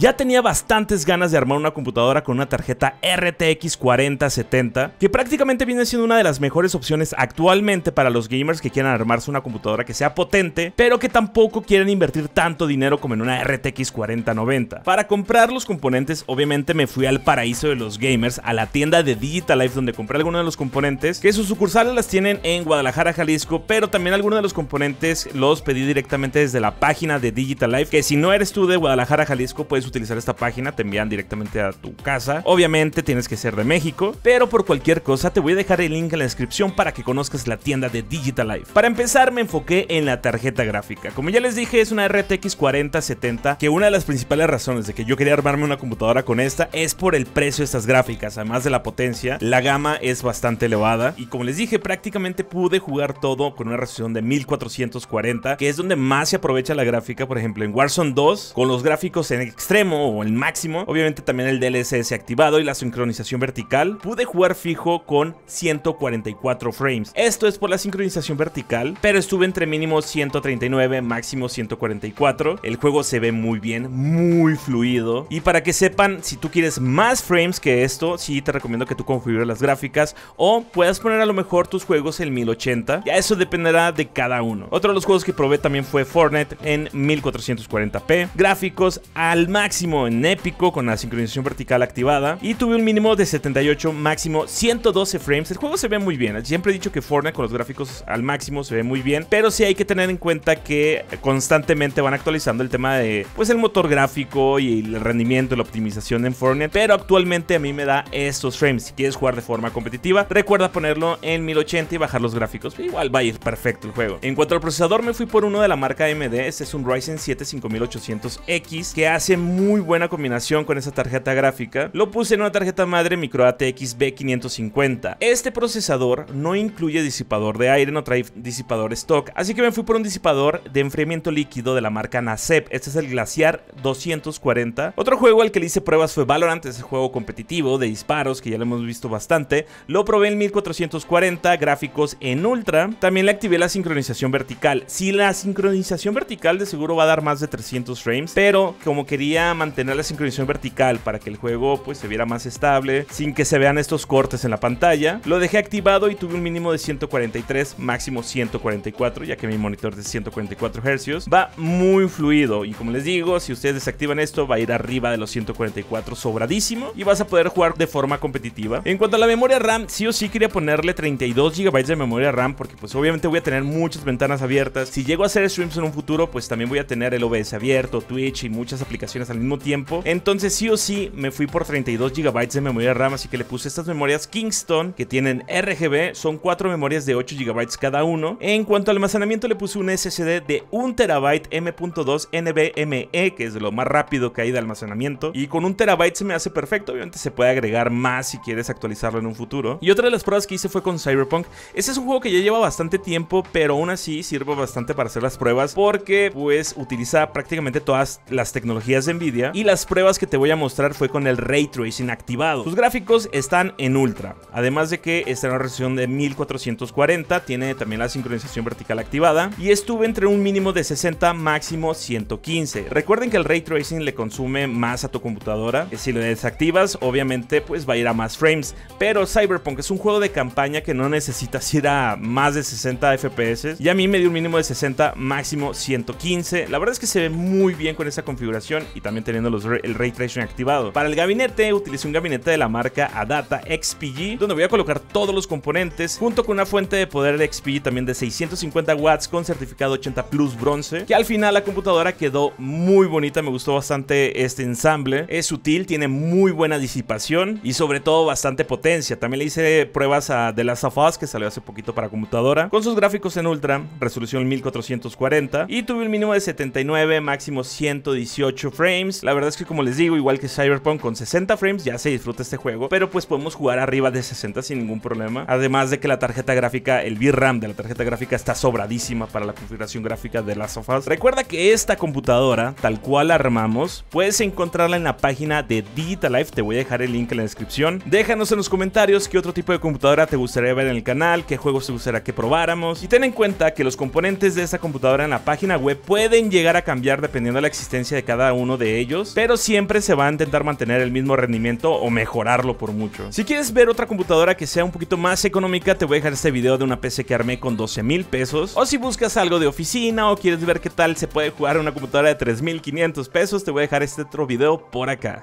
ya tenía bastantes ganas de armar una computadora con una tarjeta RTX 4070, que prácticamente viene siendo una de las mejores opciones actualmente para los gamers que quieran armarse una computadora que sea potente, pero que tampoco quieren invertir tanto dinero como en una RTX 4090. Para comprar los componentes, obviamente me fui al paraíso de los gamers, a la tienda de Digital Life, donde compré algunos de los componentes, que sus sucursales las tienen en Guadalajara, Jalisco, pero también algunos de los componentes los pedí directamente desde la página de Digital Life, que si no eres tú de Guadalajara, Jalisco, puedes utilizar esta página, te envían directamente a tu casa. Obviamente tienes que ser de México, pero por cualquier cosa te voy a dejar el link en la descripción para que conozcas la tienda de Digital Life, Para empezar me enfoqué en la tarjeta gráfica. Como ya les dije es una RTX 4070 que una de las principales razones de que yo quería armarme una computadora con esta es por el precio de estas gráficas, además de la potencia, la gama es bastante elevada y como les dije prácticamente pude jugar todo con una resolución de 1440 que es donde más se aprovecha la gráfica, por ejemplo en Warzone 2 con los gráficos en extremo o el máximo. Obviamente también el DLSS activado y la sincronización vertical. Pude jugar fijo con 144 frames. Esto es por la sincronización vertical, pero estuve entre mínimo 139, máximo 144. El juego se ve muy bien, muy fluido. Y para que sepan, si tú quieres más frames que esto, si te recomiendo que tú configures las gráficas o puedas poner a lo mejor tus juegos en 1080. Ya eso dependerá de cada uno. Otro de los juegos que probé también fue Fortnite en 1440p. Gráficos al máximo máximo en épico con la sincronización vertical activada y tuve un mínimo de 78, máximo 112 frames. El juego se ve muy bien. Siempre he dicho que Fortnite con los gráficos al máximo se ve muy bien, pero sí hay que tener en cuenta que constantemente van actualizando el tema de pues el motor gráfico y el rendimiento, la optimización en Fortnite, pero actualmente a mí me da estos frames. Si quieres jugar de forma competitiva, recuerda ponerlo en 1080 y bajar los gráficos. Igual va a ir perfecto el juego. En cuanto al procesador, me fui por uno de la marca AMD. es un Ryzen 7 5800X que hace muy buena combinación con esa tarjeta gráfica, lo puse en una tarjeta madre micro ATX B550. Este procesador no incluye disipador de aire, no trae disipador stock, así que me fui por un disipador de enfriamiento líquido de la marca NACEP. Este es el Glaciar 240. Otro juego al que le hice pruebas fue Valorant, ese juego competitivo de disparos que ya lo hemos visto bastante. Lo probé en 1440, gráficos en ultra. También le activé la sincronización vertical. Si la sincronización vertical de seguro va a dar más de 300 frames, pero como quería mantener la sincronización vertical para que el juego pues se viera más estable, sin que se vean estos cortes en la pantalla. Lo dejé activado y tuve un mínimo de 143, máximo 144, ya que mi monitor es de 144 Hz. Va muy fluido y como les digo, si ustedes desactivan esto va a ir arriba de los 144 sobradísimo y vas a poder jugar de forma competitiva. En cuanto a la memoria RAM, sí o sí quería ponerle 32 GB de memoria RAM porque pues obviamente voy a tener muchas ventanas abiertas. Si llego a hacer streams en un futuro, pues también voy a tener el OBS abierto, Twitch y muchas aplicaciones al mismo tiempo. Entonces sí o sí me fui por 32 GB de memoria RAM, así que le puse estas memorias Kingston que tienen RGB, son cuatro memorias de 8 GB cada uno. En cuanto al almacenamiento le puse un SSD de 1 TB M.2 NVMe, que es lo más rápido que hay de almacenamiento, y con 1 TB se me hace perfecto, obviamente se puede agregar más si quieres actualizarlo en un futuro. Y otra de las pruebas que hice fue con Cyberpunk. Ese es un juego que ya lleva bastante tiempo, pero aún así sirve bastante para hacer las pruebas porque pues utiliza prácticamente todas las tecnologías de y las pruebas que te voy a mostrar fue con el Ray Tracing activado. Sus gráficos están en Ultra, además de que está en una resolución de 1440, tiene también la sincronización vertical activada y estuve entre un mínimo de 60 máximo 115. Recuerden que el Ray Tracing le consume más a tu computadora, si lo desactivas obviamente pues va a ir a más frames, pero Cyberpunk es un juego de campaña que no necesita ir a más de 60 FPS y a mí me dio un mínimo de 60 máximo 115. La verdad es que se ve muy bien con esa configuración y también también teniendo los, el ray tracing activado. Para el gabinete utilicé un gabinete de la marca Adata XPG donde voy a colocar todos los componentes junto con una fuente de poder de XPG también de 650 watts con certificado 80 Plus bronce que al final la computadora quedó muy bonita, me gustó bastante este ensamble. Es sutil, tiene muy buena disipación y sobre todo bastante potencia. También le hice pruebas a The Last of Us que salió hace poquito para computadora con sus gráficos en ultra, resolución 1440 y tuve un mínimo de 79, máximo 118 frames la verdad es que como les digo, igual que Cyberpunk con 60 frames ya se disfruta este juego, pero pues podemos jugar arriba de 60 sin ningún problema. Además de que la tarjeta gráfica, el VRAM de la tarjeta gráfica está sobradísima para la configuración gráfica de las sofás. Recuerda que esta computadora, tal cual la armamos, puedes encontrarla en la página de Digital Life. te voy a dejar el link en la descripción. Déjanos en los comentarios qué otro tipo de computadora te gustaría ver en el canal, qué juegos te gustaría que probáramos y ten en cuenta que los componentes de esta computadora en la página web pueden llegar a cambiar dependiendo de la existencia de cada uno de ellos, pero siempre se va a intentar mantener el mismo rendimiento o mejorarlo por mucho. Si quieres ver otra computadora que sea un poquito más económica, te voy a dejar este video de una PC que armé con 12 mil pesos. O si buscas algo de oficina o quieres ver qué tal se puede jugar una computadora de 3.500 pesos, te voy a dejar este otro video por acá.